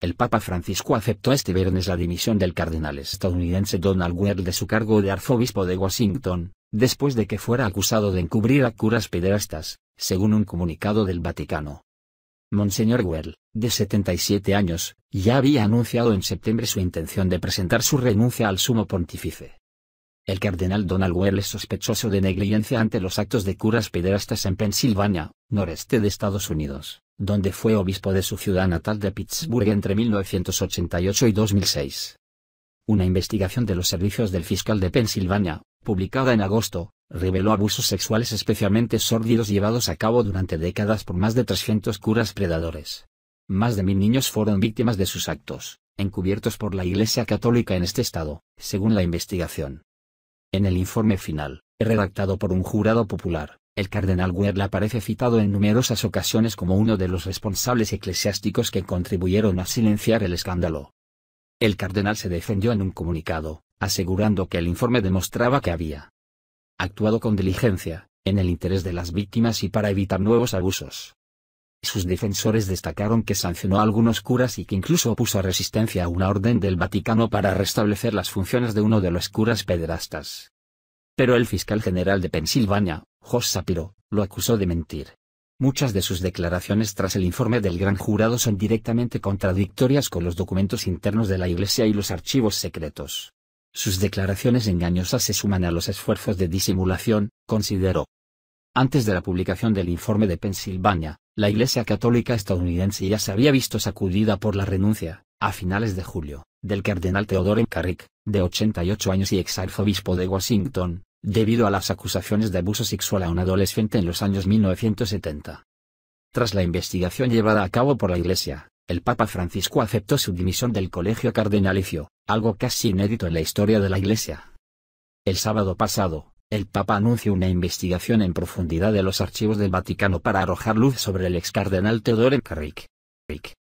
El Papa Francisco aceptó este viernes la dimisión del cardenal estadounidense Donald Weir de su cargo de arzobispo de Washington, después de que fuera acusado de encubrir a curas pederastas, según un comunicado del Vaticano. Monseñor Weir, de 77 años, ya había anunciado en septiembre su intención de presentar su renuncia al sumo pontífice. El cardenal Donald Well es sospechoso de negligencia ante los actos de curas pederastas en Pensilvania, noreste de Estados Unidos donde fue obispo de su ciudad natal de Pittsburgh entre 1988 y 2006. Una investigación de los servicios del fiscal de Pensilvania, publicada en agosto, reveló abusos sexuales especialmente sórdidos llevados a cabo durante décadas por más de 300 curas predadores. Más de mil niños fueron víctimas de sus actos, encubiertos por la Iglesia Católica en este estado, según la investigación. En el informe final, redactado por un jurado popular, el cardenal Guerla aparece citado en numerosas ocasiones como uno de los responsables eclesiásticos que contribuyeron a silenciar el escándalo. El cardenal se defendió en un comunicado, asegurando que el informe demostraba que había actuado con diligencia, en el interés de las víctimas y para evitar nuevos abusos. Sus defensores destacaron que sancionó a algunos curas y que incluso opuso resistencia a una orden del Vaticano para restablecer las funciones de uno de los curas pederastas pero el fiscal general de Pensilvania, Josh Sapiro, lo acusó de mentir. Muchas de sus declaraciones tras el informe del gran jurado son directamente contradictorias con los documentos internos de la Iglesia y los archivos secretos. Sus declaraciones engañosas se suman a los esfuerzos de disimulación, consideró. Antes de la publicación del informe de Pensilvania, la Iglesia Católica estadounidense ya se había visto sacudida por la renuncia, a finales de julio, del cardenal Theodore Carrick, de 88 años y ex arzobispo de Washington, debido a las acusaciones de abuso sexual a un adolescente en los años 1970. Tras la investigación llevada a cabo por la Iglesia, el Papa Francisco aceptó su dimisión del colegio cardenalicio, algo casi inédito en la historia de la Iglesia. El sábado pasado, el Papa anunció una investigación en profundidad de los archivos del Vaticano para arrojar luz sobre el ex cardenal Teodoro